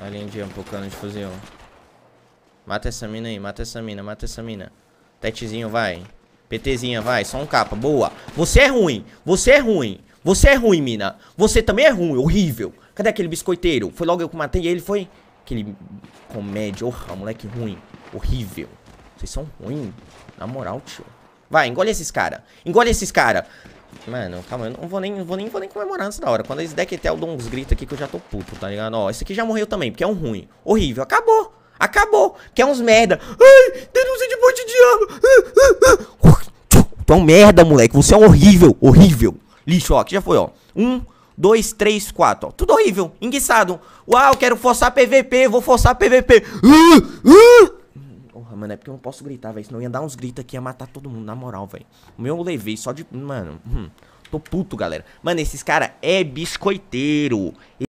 A linha de um pouquinho de fuzil. Mata essa mina aí, mata essa mina, mata essa mina. Tetezinho, vai. PTzinha, vai. Só um capa, boa. Você é ruim, você é ruim. Você é ruim, mina. Você também é ruim, horrível. Cadê aquele biscoiteiro? Foi logo eu que matei ele, foi? Aquele comédia, oh, moleque ruim. Horrível. Vocês são ruins. Na moral, tio. Vai, engole esses cara. Engole esses cara. Mano, calma, eu não vou nem, vou nem, vou nem comemorar antes da hora. Quando eles decketel, eu dou uns gritos aqui que eu já tô puto, tá ligado? Ó, esse aqui já morreu também, porque é um ruim. Horrível, acabou. Acabou. que é uns merda. Ai, denúncia de bote de arma. Tu é um merda, moleque. Você é horrível, horrível. Lixo, ó, aqui já foi, ó. Um, dois, três, quatro, ó. Tudo horrível, enguiçado. Uau, quero forçar PVP, vou forçar PVP. Uh, ah, uh. Ah. Mano, é porque eu não posso gritar, velho. Senão eu ia dar uns gritos aqui, ia matar todo mundo, na moral, velho. O meu eu levei só de. Mano, hum, tô puto, galera. Mano, esses cara é biscoiteiro.